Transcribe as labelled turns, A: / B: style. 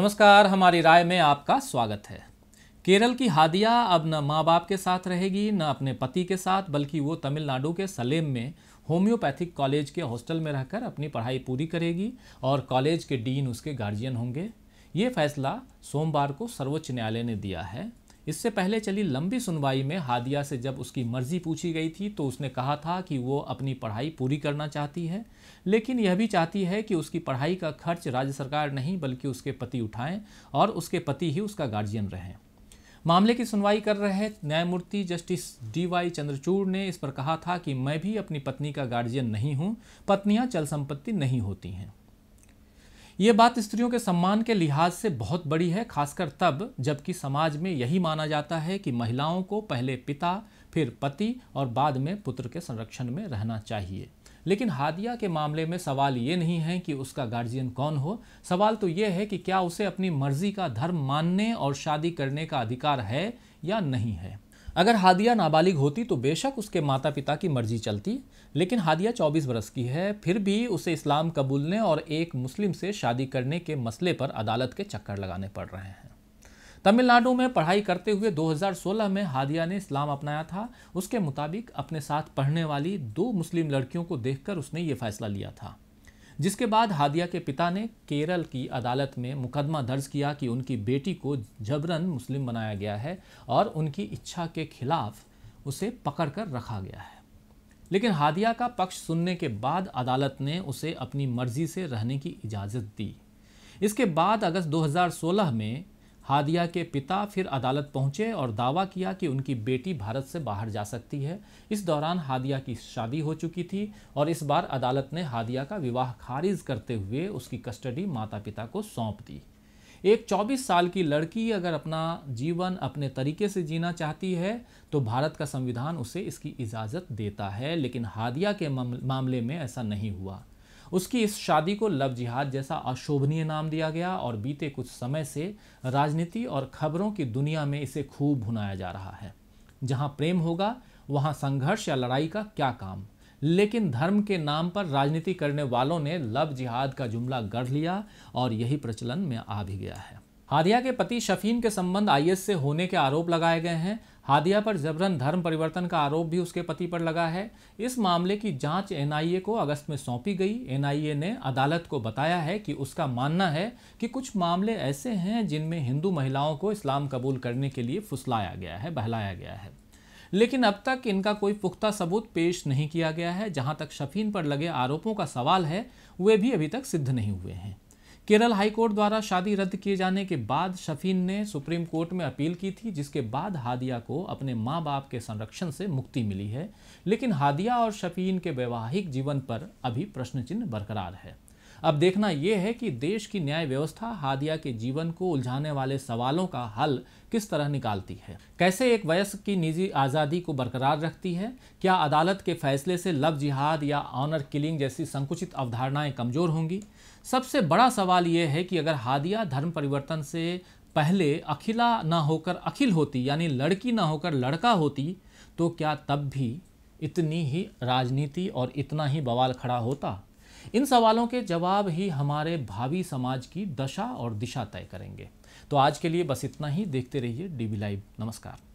A: नमस्कार हमारी राय में आपका स्वागत है केरल की हादिया अब न माँ बाप के साथ रहेगी न अपने पति के साथ बल्कि वो तमिलनाडु के सलेम में होम्योपैथिक कॉलेज के हॉस्टल में रहकर अपनी पढ़ाई पूरी करेगी और कॉलेज के डीन उसके गार्जियन होंगे ये फैसला सोमवार को सर्वोच्च न्यायालय ने दिया है इससे पहले चली लंबी सुनवाई में हादिया से जब उसकी मर्जी पूछी गई थी तो उसने कहा था कि वो अपनी पढ़ाई पूरी करना चाहती है लेकिन यह भी चाहती है कि उसकी पढ़ाई का खर्च राज्य सरकार नहीं बल्कि उसके पति उठाएं और उसके पति ही उसका गार्जियन रहें मामले की सुनवाई कर रहे न्यायमूर्ति जस्टिस डी वाई चंद्रचूड़ ने इस पर कहा था कि मैं भी अपनी पत्नी का गार्जियन नहीं हूँ पत्नियाँ चल संपत्ति नहीं होती हैं ये बात स्त्रियों के सम्मान के लिहाज से बहुत बड़ी है खासकर तब जबकि समाज में यही माना जाता है कि महिलाओं को पहले पिता फिर पति और बाद में पुत्र के संरक्षण में रहना चाहिए लेकिन हादिया के मामले में सवाल ये नहीं है कि उसका गार्जियन कौन हो सवाल तो ये है कि क्या उसे अपनी मर्जी का धर्म मानने और शादी करने का अधिकार है या नहीं है अगर हादिया नाबालिग होती तो बेशक उसके माता पिता की मर्जी चलती लेकिन हादिया 24 बरस की है फिर भी उसे इस्लाम कबूलने और एक मुस्लिम से शादी करने के मसले पर अदालत के चक्कर लगाने पड़ रहे हैं तमिलनाडु में पढ़ाई करते हुए 2016 में हादिया ने इस्लाम अपनाया था उसके मुताबिक अपने साथ पढ़ने वाली दो मुस्लिम लड़कियों को देखकर उसने ये फैसला लिया था जिसके बाद हादिया के पिता ने केरल की अदालत में मुकदमा दर्ज किया कि उनकी बेटी को जबरन मुस्लिम बनाया गया है और उनकी इच्छा के खिलाफ उसे पकड़कर रखा गया है लेकिन हादिया का पक्ष सुनने के बाद अदालत ने उसे अपनी मर्जी से रहने की इजाज़त दी इसके बाद अगस्त 2016 में हादिया के पिता फिर अदालत पहुंचे और दावा किया कि उनकी बेटी भारत से बाहर जा सकती है इस दौरान हादिया की शादी हो चुकी थी और इस बार अदालत ने हादिया का विवाह खारिज करते हुए उसकी कस्टडी माता पिता को सौंप दी एक 24 साल की लड़की अगर अपना जीवन अपने तरीके से जीना चाहती है तो भारत का संविधान उसे इसकी इजाज़त देता है लेकिन हादिया के मामले में ऐसा नहीं हुआ उसकी इस शादी को लव जिहाद जैसा अशोभनीय नाम दिया गया और बीते कुछ समय से राजनीति और खबरों की दुनिया में इसे खूब भुनाया जा रहा है जहां प्रेम होगा वहां संघर्ष या लड़ाई का क्या काम लेकिन धर्म के नाम पर राजनीति करने वालों ने लव जिहाद का जुमला गढ़ लिया और यही प्रचलन में आ भी गया है हादिया के पति शफीन के संबंध आईएस से होने के आरोप लगाए गए हैं हादिया पर जबरन धर्म परिवर्तन का आरोप भी उसके पति पर लगा है इस मामले की जांच एनआईए को अगस्त में सौंपी गई एनआईए ने अदालत को बताया है कि उसका मानना है कि कुछ मामले ऐसे हैं जिनमें हिंदू महिलाओं को इस्लाम कबूल करने के लिए फुसलाया गया है बहलाया गया है लेकिन अब तक इनका कोई पुख्ता सबूत पेश नहीं किया गया है जहाँ तक शफीन पर लगे आरोपों का सवाल है वे भी अभी तक सिद्ध नहीं हुए हैं केरल हाईकोर्ट द्वारा शादी रद्द किए जाने के बाद शफीन ने सुप्रीम कोर्ट में अपील की थी जिसके बाद हादिया को अपने माँ बाप के संरक्षण से मुक्ति मिली है लेकिन हादिया और शफीन के वैवाहिक जीवन पर अभी प्रश्न चिन्ह बरकरार है अब देखना यह है कि देश की न्याय व्यवस्था हादिया के जीवन को उलझाने वाले सवालों का हल किस तरह निकालती है कैसे एक वयस्क की निजी आज़ादी को बरकरार रखती है क्या अदालत के फैसले से लव जिहाद या ऑनर किलिंग जैसी संकुचित अवधारणाएं कमजोर होंगी सबसे बड़ा सवाल यह है कि अगर हादिया धर्म परिवर्तन से पहले अखिला ना होकर अखिल होती यानी लड़की ना होकर लड़का होती तो क्या तब भी इतनी ही राजनीति और इतना ही बवाल खड़ा होता इन सवालों के जवाब ही हमारे भावी समाज की दशा और दिशा तय करेंगे तो आज के लिए बस इतना ही देखते रहिए डीबी लाइव नमस्कार